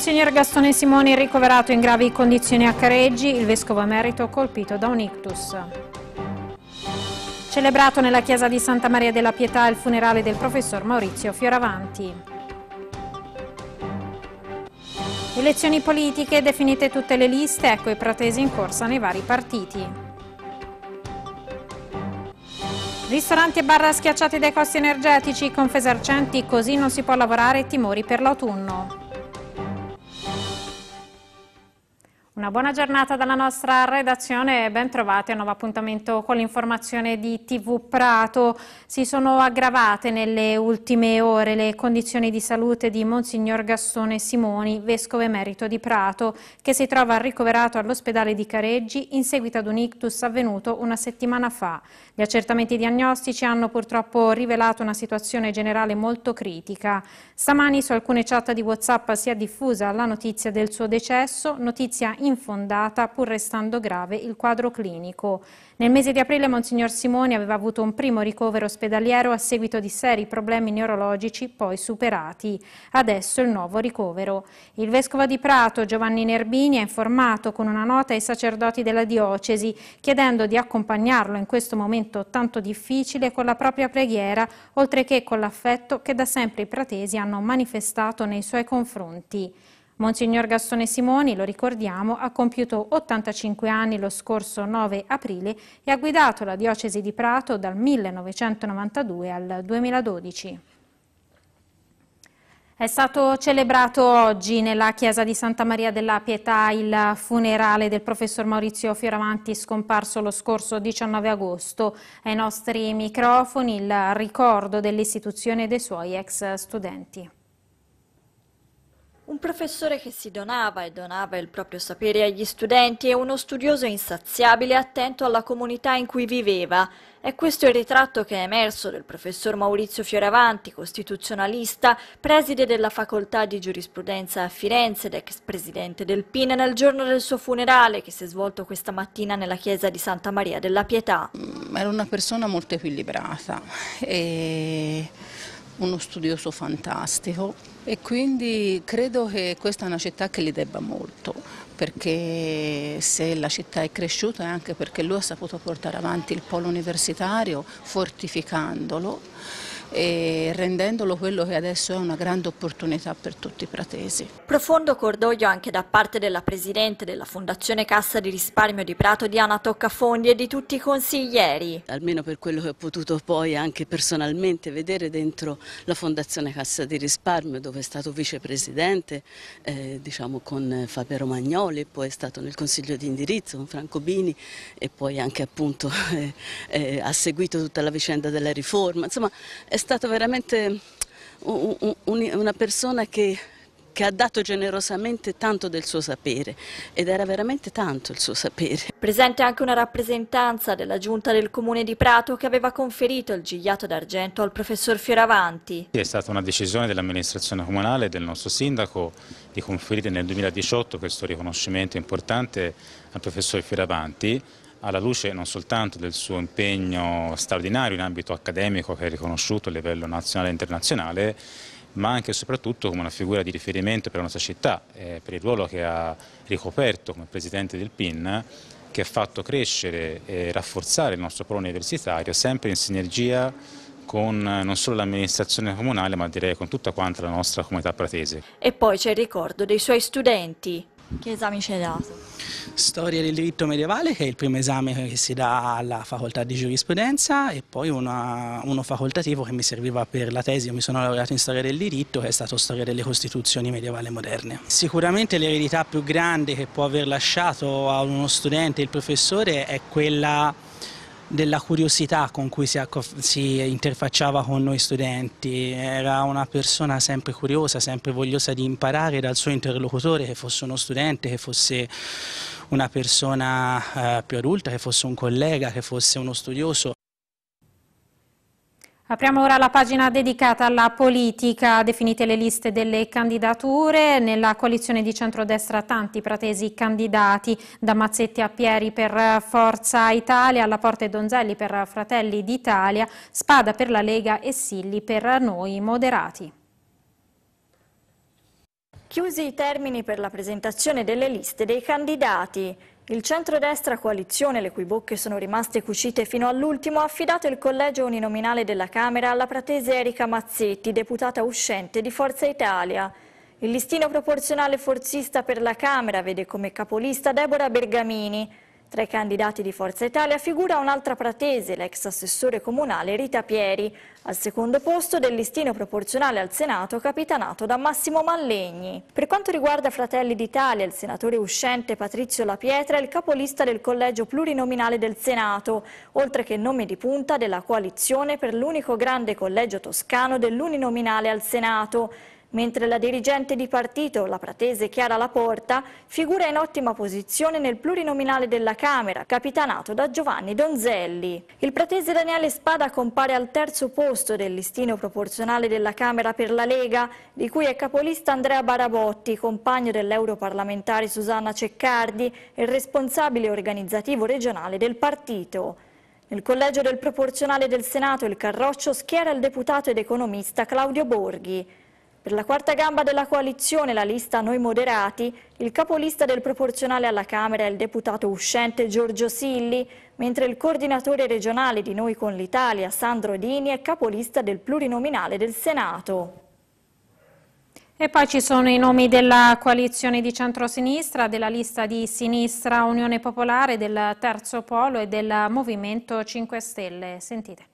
Monsignor Gastone Simoni ricoverato in gravi condizioni a Careggi, il vescovo emerito colpito da un ictus. Celebrato nella chiesa di Santa Maria della Pietà il funerale del professor Maurizio Fioravanti. Elezioni politiche, definite tutte le liste, ecco i pratesi in corsa nei vari partiti. Ristoranti e barra schiacciati dai costi energetici, Confesercenti, così non si può lavorare, timori per l'autunno. Una buona giornata dalla nostra redazione e ben trovati a un nuovo appuntamento con l'informazione di TV Prato. Si sono aggravate nelle ultime ore le condizioni di salute di Monsignor Gastone Simoni, vescovo emerito di Prato, che si trova ricoverato all'ospedale di Careggi in seguito ad un ictus avvenuto una settimana fa. Gli accertamenti diagnostici hanno purtroppo rivelato una situazione generale molto critica. Stamani su alcune chat di Whatsapp si è diffusa la notizia del suo decesso, notizia in infondata pur restando grave il quadro clinico. Nel mese di aprile Monsignor Simoni aveva avuto un primo ricovero ospedaliero a seguito di seri problemi neurologici poi superati. Adesso il nuovo ricovero. Il Vescovo di Prato Giovanni Nerbini ha informato con una nota i sacerdoti della diocesi chiedendo di accompagnarlo in questo momento tanto difficile con la propria preghiera oltre che con l'affetto che da sempre i pratesi hanno manifestato nei suoi confronti. Monsignor Gastone Simoni, lo ricordiamo, ha compiuto 85 anni lo scorso 9 aprile e ha guidato la diocesi di Prato dal 1992 al 2012. È stato celebrato oggi nella chiesa di Santa Maria della Pietà il funerale del professor Maurizio Fioravanti scomparso lo scorso 19 agosto. Ai nostri microfoni il ricordo dell'istituzione e dei suoi ex studenti. Un professore che si donava e donava il proprio sapere agli studenti e uno studioso insaziabile attento alla comunità in cui viveva. È questo il ritratto che è emerso del professor Maurizio Fioravanti, costituzionalista, preside della facoltà di giurisprudenza a Firenze ed ex presidente del PIN nel giorno del suo funerale che si è svolto questa mattina nella chiesa di Santa Maria della Pietà. Mm, era una persona molto equilibrata e uno studioso fantastico e quindi credo che questa è una città che gli debba molto perché se la città è cresciuta è anche perché lui ha saputo portare avanti il polo universitario fortificandolo e rendendolo quello che adesso è una grande opportunità per tutti i pratesi. Profondo cordoglio anche da parte della Presidente della Fondazione Cassa di Risparmio di Prato Diana Toccafondi e di tutti i consiglieri. Almeno per quello che ho potuto poi anche personalmente vedere dentro la Fondazione Cassa di Risparmio dove è stato vicepresidente eh, diciamo con Fabio Romagnoli, poi è stato nel consiglio di indirizzo con Franco Bini e poi anche appunto eh, eh, ha seguito tutta la vicenda della riforma, insomma è stato veramente una persona che, che ha dato generosamente tanto del suo sapere ed era veramente tanto il suo sapere. Presente anche una rappresentanza della giunta del comune di Prato che aveva conferito il gigliato d'argento al professor Fioravanti. È stata una decisione dell'amministrazione comunale e del nostro sindaco di conferire nel 2018 questo riconoscimento importante al professor Fioravanti alla luce non soltanto del suo impegno straordinario in ambito accademico che è riconosciuto a livello nazionale e internazionale, ma anche e soprattutto come una figura di riferimento per la nostra città, eh, per il ruolo che ha ricoperto come presidente del PIN, che ha fatto crescere e rafforzare il nostro polo universitario, sempre in sinergia con eh, non solo l'amministrazione comunale, ma direi con tutta quanta la nostra comunità pratese. E poi c'è il ricordo dei suoi studenti. Che esami ci hai dato? Storia del diritto medievale, che è il primo esame che si dà alla facoltà di giurisprudenza e poi una, uno facoltativo che mi serviva per la tesi, io mi sono laureato in storia del diritto, che è stato storia delle costituzioni medievali e moderne. Sicuramente l'eredità più grande che può aver lasciato a uno studente il professore è quella della curiosità con cui si, si, interfacciava con noi studenti, era una persona sempre curiosa, sempre vogliosa di imparare dal suo interlocutore, che fosse uno studente, che fosse una persona eh, più adulta, che fosse un collega, che fosse uno studioso. Apriamo ora la pagina dedicata alla politica, definite le liste delle candidature, nella coalizione di centrodestra tanti pratesi candidati, da Mazzetti a Pieri per Forza Italia, alla Porte Donzelli per Fratelli d'Italia, Spada per la Lega e Silli per noi moderati. Chiusi i termini per la presentazione delle liste dei candidati. Il centrodestra coalizione, le cui bocche sono rimaste cucite fino all'ultimo, ha affidato il collegio uninominale della Camera alla pratese Erika Mazzetti, deputata uscente di Forza Italia. Il listino proporzionale forzista per la Camera vede come capolista Deborah Bergamini, tra i candidati di Forza Italia figura un'altra pratese, l'ex assessore comunale Rita Pieri, al secondo posto del listino proporzionale al Senato capitanato da Massimo Mallegni. Per quanto riguarda Fratelli d'Italia, il senatore uscente Patrizio Lapietra è il capolista del collegio plurinominale del Senato, oltre che nome di punta della coalizione per l'unico grande collegio toscano dell'uninominale al Senato mentre la dirigente di partito, la pratese Chiara Laporta, figura in ottima posizione nel plurinominale della Camera, capitanato da Giovanni Donzelli. Il pratese Daniele Spada compare al terzo posto del listino proporzionale della Camera per la Lega, di cui è capolista Andrea Barabotti, compagno dell'europarlamentare Susanna Ceccardi e responsabile organizzativo regionale del partito. Nel collegio del proporzionale del Senato il Carroccio schiera il deputato ed economista Claudio Borghi. Per la quarta gamba della coalizione, la lista Noi Moderati, il capolista del proporzionale alla Camera è il deputato uscente Giorgio Silli, mentre il coordinatore regionale di Noi con l'Italia, Sandro Dini, è capolista del plurinominale del Senato. E poi ci sono i nomi della coalizione di centrosinistra, della lista di sinistra Unione Popolare, del Terzo Polo e del Movimento 5 Stelle. Sentite.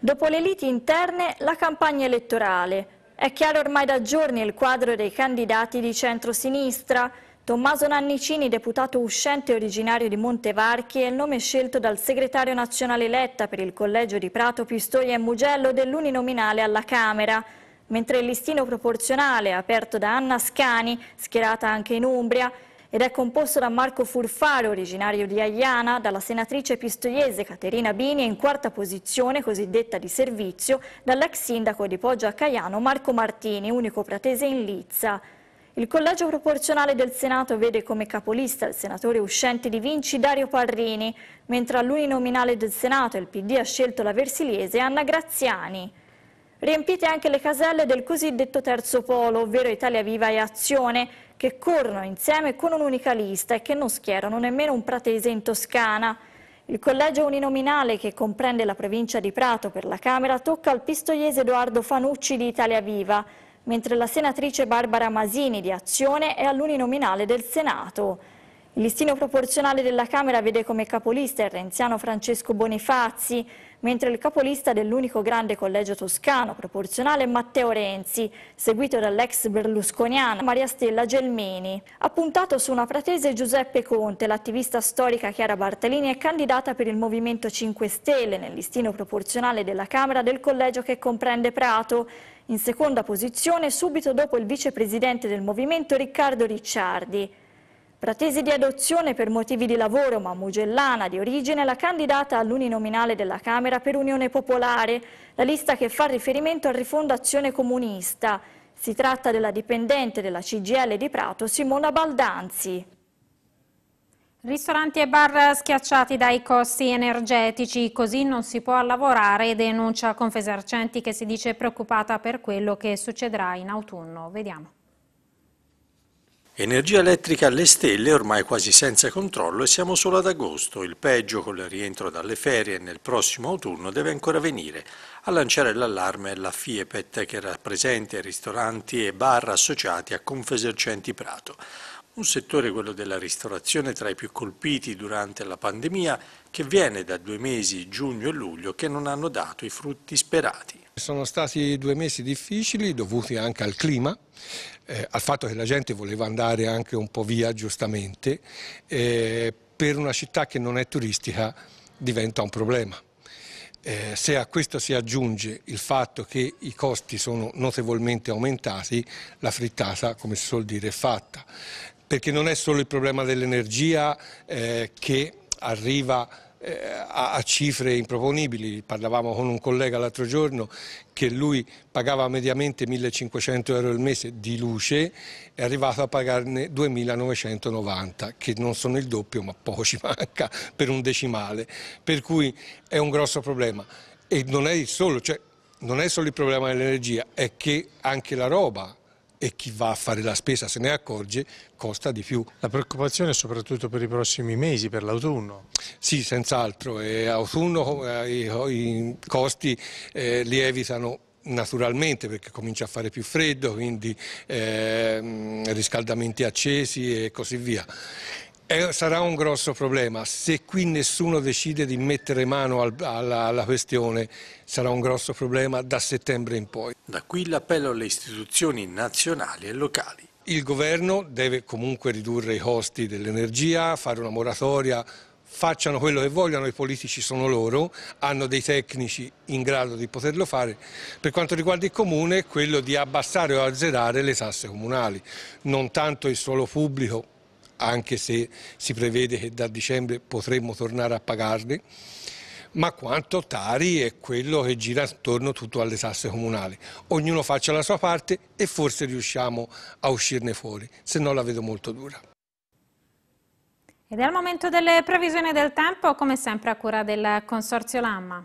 Dopo le liti interne, la campagna elettorale. È chiaro ormai da giorni il quadro dei candidati di centro-sinistra. Tommaso Nannicini, deputato uscente originario di Montevarchi, è il nome scelto dal segretario nazionale eletta per il collegio di Prato, Pistoia e Mugello dell'uninominale alla Camera mentre il listino proporzionale aperto da Anna Scani, schierata anche in Umbria, ed è composto da Marco Furfaro, originario di Aiana, dalla senatrice pistoiese Caterina Bini e in quarta posizione, cosiddetta di servizio, dall'ex sindaco di Poggio a Caiano Marco Martini, unico pratese in Lizza. Il collegio proporzionale del Senato vede come capolista il senatore uscente di Vinci Dario Parrini, mentre all'uninominale del Senato il PD ha scelto la versiliese Anna Graziani. Riempite anche le caselle del cosiddetto terzo polo, ovvero Italia Viva e Azione, che corrono insieme con un'unica lista e che non schierano nemmeno un pratese in Toscana. Il collegio uninominale che comprende la provincia di Prato per la Camera tocca al pistoiese Edoardo Fanucci di Italia Viva, mentre la senatrice Barbara Masini di Azione è all'uninominale del Senato. Il listino proporzionale della Camera vede come capolista il renziano Francesco Bonifazzi, mentre il capolista dell'unico grande collegio toscano proporzionale Matteo Renzi, seguito dall'ex berlusconiana Maria Stella Gelmini. Appuntato su una pratese Giuseppe Conte, l'attivista storica Chiara Bartolini è candidata per il Movimento 5 Stelle nel listino proporzionale della Camera del collegio che comprende Prato. In seconda posizione subito dopo il vicepresidente del Movimento Riccardo Ricciardi. Pretesi di adozione per motivi di lavoro ma mugellana di origine la candidata all'uninominale della Camera per Unione Popolare, la lista che fa riferimento a Rifondazione Comunista. Si tratta della dipendente della CGL di Prato, Simona Baldanzi. Ristoranti e bar schiacciati dai costi energetici, così non si può lavorare, denuncia Confesercenti che si dice preoccupata per quello che succederà in autunno. Vediamo. Energia elettrica alle stelle ormai quasi senza controllo e siamo solo ad agosto. Il peggio con il rientro dalle ferie nel prossimo autunno deve ancora venire. A lanciare l'allarme è la FIEPET che rappresenta ristoranti e bar associati a Confesercenti Prato. Un settore, quello della ristorazione, tra i più colpiti durante la pandemia, che viene da due mesi, giugno e luglio, che non hanno dato i frutti sperati. Sono stati due mesi difficili dovuti anche al clima, eh, al fatto che la gente voleva andare anche un po' via giustamente. Eh, per una città che non è turistica diventa un problema. Eh, se a questo si aggiunge il fatto che i costi sono notevolmente aumentati, la frittata, come si suol dire, è fatta perché non è solo il problema dell'energia eh, che arriva eh, a, a cifre improponibili, parlavamo con un collega l'altro giorno che lui pagava mediamente 1500 euro al mese di luce, è arrivato a pagarne 2990, che non sono il doppio ma poco ci manca per un decimale, per cui è un grosso problema e non è solo, cioè, non è solo il problema dell'energia, è che anche la roba e chi va a fare la spesa se ne accorge, costa di più. La preoccupazione è soprattutto per i prossimi mesi, per l'autunno? Sì, senz'altro. E autunno eh, i, costi eh, lievitano naturalmente perché comincia a fare più freddo, quindi ehm, riscaldamenti accesi e così via. È, eh, sarà un grosso problema. Se qui nessuno decide di mettere mano al, alla, alla questione, sarà un grosso problema da settembre in poi. Da qui l'appello alle istituzioni nazionali e locali. Il governo deve comunque ridurre i costi dell'energia, fare una moratoria, facciano quello che vogliono, i politici sono loro, hanno dei tecnici in grado di poterlo fare. Per quanto riguarda il comune, quello di abbassare o azzerare le tasse comunali, non tanto il suolo pubblico anche se si prevede che da dicembre potremmo tornare a pagarli, ma quanto Tari è quello che gira attorno tutto alle tasse comunali. Ognuno faccia la sua parte e forse riusciamo a uscirne fuori, se no la vedo molto dura. Ed è il momento delle previsioni del tempo, come sempre a cura del Consorzio Lamma.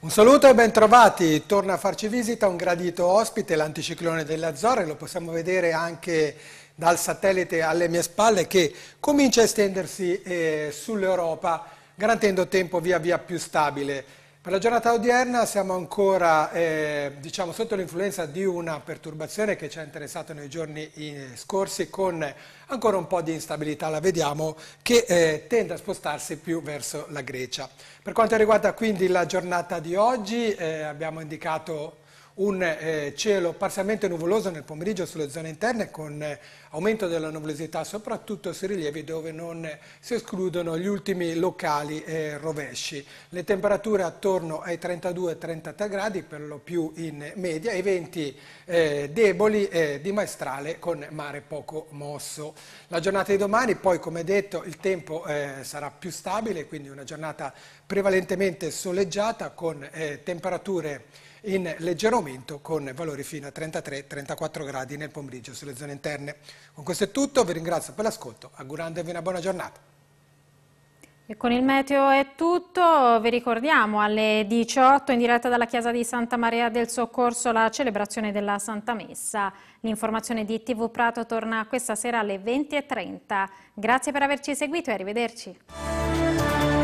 Un saluto e bentrovati, torna a farci visita un gradito ospite, l'anticiclone delle Azzorre, lo possiamo vedere anche dal satellite alle mie spalle che comincia a estendersi eh, sull'Europa garantendo tempo via via più stabile. Per la giornata odierna siamo ancora eh, diciamo, sotto l'influenza di una perturbazione che ci ha interessato nei giorni eh, scorsi con ancora un po' di instabilità, la vediamo, che eh, tende a spostarsi più verso la Grecia. Per quanto riguarda quindi la giornata di oggi eh, abbiamo indicato un eh, cielo parzialmente nuvoloso nel pomeriggio sulle zone interne con eh, aumento della nuvolosità soprattutto sui rilievi dove non eh, si escludono gli ultimi locali eh, rovesci. Le temperature attorno ai 32-33 gradi per lo più in media e venti eh, deboli eh, di maestrale con mare poco mosso. La giornata di domani poi come detto il tempo sarà più stabile quindi una giornata prevalentemente soleggiata con temperature in leggero aumento con valori fino a 33-34 gradi nel pomeriggio sulle zone interne. Con questo è tutto, vi ringrazio per l'ascolto, augurandovi una buona giornata. E con il meteo è tutto, vi ricordiamo alle 18 in diretta dalla chiesa di Santa Maria del Soccorso la celebrazione della Santa Messa. L'informazione di TV Prato torna questa sera alle 20.30. Grazie per averci seguito e arrivederci.